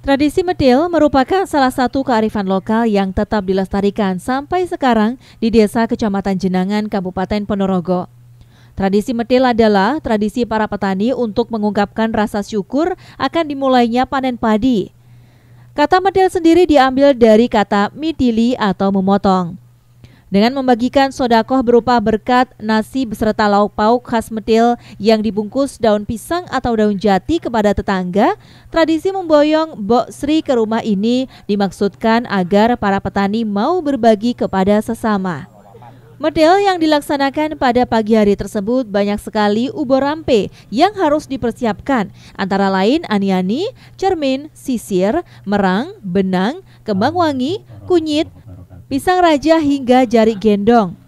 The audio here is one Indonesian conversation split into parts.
Tradisi medil merupakan salah satu kearifan lokal yang tetap dilestarikan sampai sekarang di Desa Kecamatan Jenangan, Kabupaten Ponorogo. Tradisi medil adalah tradisi para petani untuk mengungkapkan rasa syukur akan dimulainya panen padi. Kata medil sendiri diambil dari kata midili atau memotong dengan membagikan sodakoh berupa berkat nasi beserta lauk pauk khas Metil yang dibungkus daun pisang atau daun jati kepada tetangga, tradisi memboyong Bok Sri ke rumah ini dimaksudkan agar para petani mau berbagi kepada sesama. Medel yang dilaksanakan pada pagi hari tersebut banyak sekali ubo rampe yang harus dipersiapkan, antara lain aniani, cermin, sisir, merang, benang, kembang wangi, kunyit, pisang raja hingga jari gendong.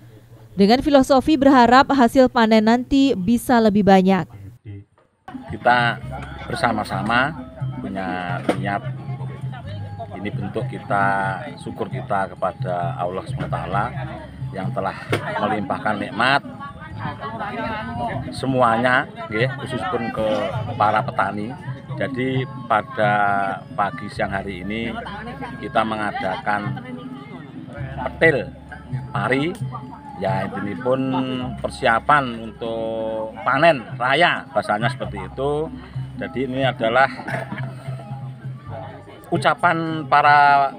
Dengan filosofi berharap hasil panen nanti bisa lebih banyak. Kita bersama-sama punya niat ini bentuk kita syukur kita kepada Allah SWT yang telah melimpahkan nikmat semuanya ya, khusus pun ke para petani jadi pada pagi siang hari ini kita mengadakan petil, pari, ya ini pun persiapan untuk panen raya bahasanya seperti itu. Jadi ini adalah ucapan para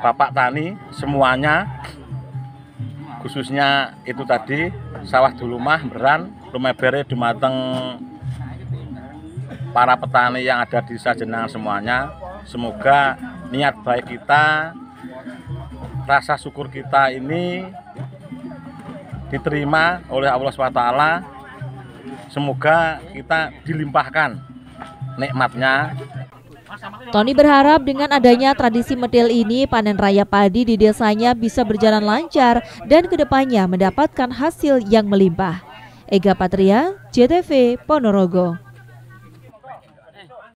bapak tani semuanya khususnya itu tadi sawah dulumah beran lumebere dumateng para petani yang ada di Sajenang semuanya semoga niat baik kita rasa syukur kita ini diterima oleh Allah SWT semoga kita dilimpahkan nikmatnya Tony berharap dengan adanya tradisi metil ini panen raya padi di desanya bisa berjalan lancar dan kedepannya mendapatkan hasil yang melimpah. Ega Patria, JTV, Ponorogo.